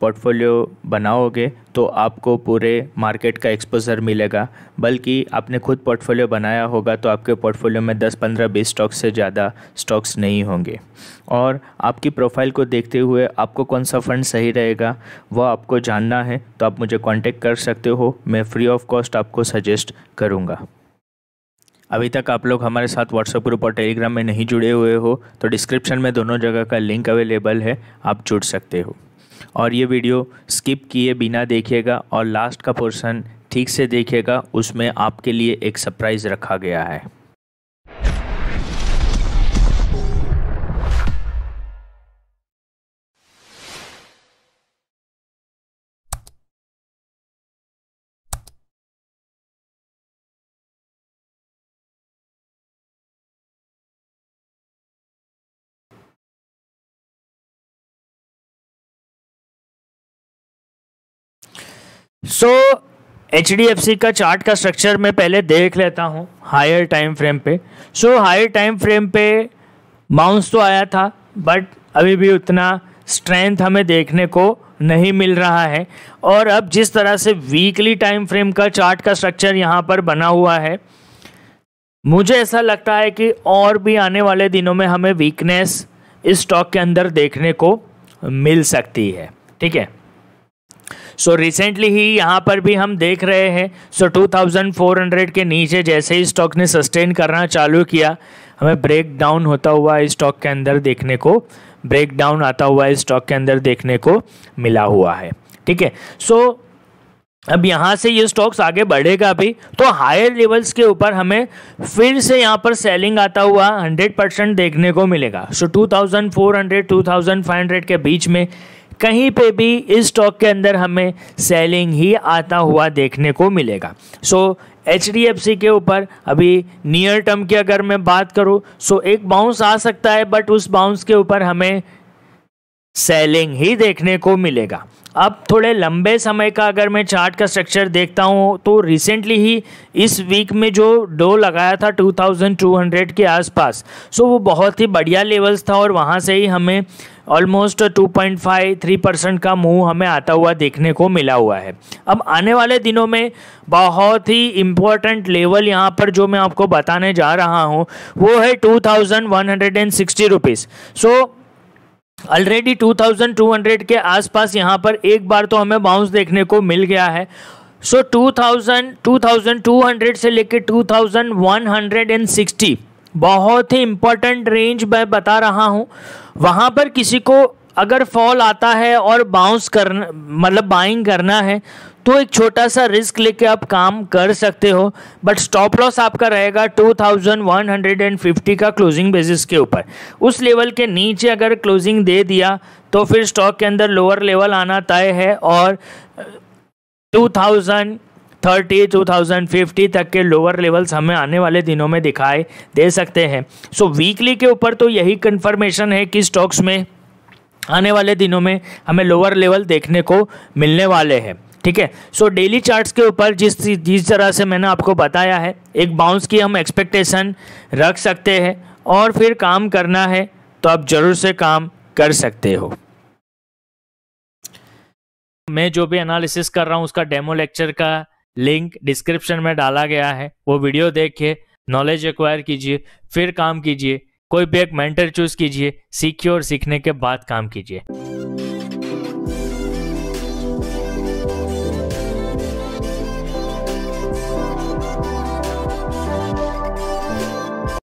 portfolio बनाओगे तो आपको पूरे मार्केट का एक्सपोजर मिलेगा बल्कि आपने खुद पोर्टफोलियो बनाया होगा तो आपके पोर्टफोलियो में 10-15 20 स्टॉक्स से ज़्यादा स्टॉक्स नहीं होंगे और आपकी प्रोफाइल को देखते हुए आपको कौन सा फ़ंड सही रहेगा वह आपको जानना है तो आप मुझे कॉन्टेक्ट कर सकते हो मैं फ्री ऑफ कॉस्ट आपको सजेस्ट करूँगा अभी तक आप लोग हमारे साथ व्हाट्सएप ग्रुप और टेलीग्राम में नहीं जुड़े हुए हो तो डिस्क्रिप्शन में दोनों जगह का लिंक अवेलेबल है आप जुड़ सकते हो और ये वीडियो स्किप किए बिना देखिएगा और लास्ट का पोर्शन ठीक से देखिएगा उसमें आपके लिए एक सरप्राइज़ रखा गया है so H D F C का चार्ट का स्ट्रक्चर मैं पहले देख लेता हूँ हायर टाइम फ्रेम पे सो हायर टाइम फ्रेम पे बाउंस तो आया था बट अभी भी उतना स्ट्रेंथ हमें देखने को नहीं मिल रहा है और अब जिस तरह से वीकली टाइम फ्रेम का चार्ट का स्ट्रक्चर यहाँ पर बना हुआ है मुझे ऐसा लगता है कि और भी आने वाले दिनों में हमें वीकनेस इस स्टॉक के अंदर देखने को मिल सकती है ठीक है सो रिसेंटली ही यहाँ पर भी हम देख रहे हैं सो so 2400 के नीचे जैसे ही स्टॉक ने सस्टेन करना चालू किया हमें ब्रेक डाउन होता हुआ इस स्टॉक के अंदर देखने को ब्रेक डाउन आता हुआ इस स्टॉक के अंदर देखने को मिला हुआ है ठीक है सो अब यहाँ से ये स्टॉक्स आगे बढ़ेगा भी तो हायर लेवल्स के ऊपर हमें फिर से यहाँ पर सेलिंग आता हुआ 100 परसेंट देखने को मिलेगा सो so 2400 2500 के बीच में कहीं पे भी इस स्टॉक के अंदर हमें सेलिंग ही आता हुआ देखने को मिलेगा सो एच के ऊपर अभी नियर टर्म की अगर मैं बात करूँ सो so एक बाउंस आ सकता है बट उस बाउंस के ऊपर हमें सेलिंग ही देखने को मिलेगा अब थोड़े लंबे समय का अगर मैं चार्ट का स्ट्रक्चर देखता हूँ तो रिसेंटली ही इस वीक में जो डो लगाया था 2200 के आसपास सो वो बहुत ही बढ़िया लेवल्स था और वहाँ से ही हमें ऑलमोस्ट 2.5 3 परसेंट का मूव हमें आता हुआ देखने को मिला हुआ है अब आने वाले दिनों में बहुत ही इम्पोर्टेंट लेवल यहाँ पर जो मैं आपको बताने जा रहा हूँ वो है two thousand one hundred and sixty rupees so already 2200 के आसपास यहाँ पर एक बार तो हमें बाउंस देखने को मिल गया है सो so, 2000 2200 से लेकर 2160 बहुत ही इम्पोर्टेंट रेंज मैं बता रहा हूँ वहाँ पर किसी को अगर फॉल आता है और बाउंस करना मतलब बाइंग करना है तो एक छोटा सा रिस्क लेके आप काम कर सकते हो बट स्टॉप लॉस आपका रहेगा 2150 का क्लोजिंग बेसिस के ऊपर उस लेवल के नीचे अगर क्लोजिंग दे दिया तो फिर स्टॉक के अंदर लोअर लेवल आना तय है और 2000 uh, thirty two thousand fifty तक के लोअर लेवल्स हमें आने वाले दिनों में दिखाई दे सकते हैं सो so, वीकली के ऊपर तो यही कन्फर्मेशन है कि स्टॉक्स में आने वाले दिनों में हमें लोअर लेवल देखने को मिलने वाले हैं ठीक है सो डेली चार्ट्स के ऊपर जिस जिस तरह से मैंने आपको बताया है एक बाउंस की हम एक्सपेक्टेशन रख सकते हैं और फिर काम करना है तो आप जरूर से काम कर सकते हो मैं जो भी एनालिसिस कर रहा हूँ उसका डेमो लेक्चर का लिंक डिस्क्रिप्शन में डाला गया है वो वीडियो देखिए नॉलेज एक्वायर कीजिए फिर काम कीजिए कोई भी एक मेंटर चूज कीजिए सीखिए और सीखने के बाद काम कीजिए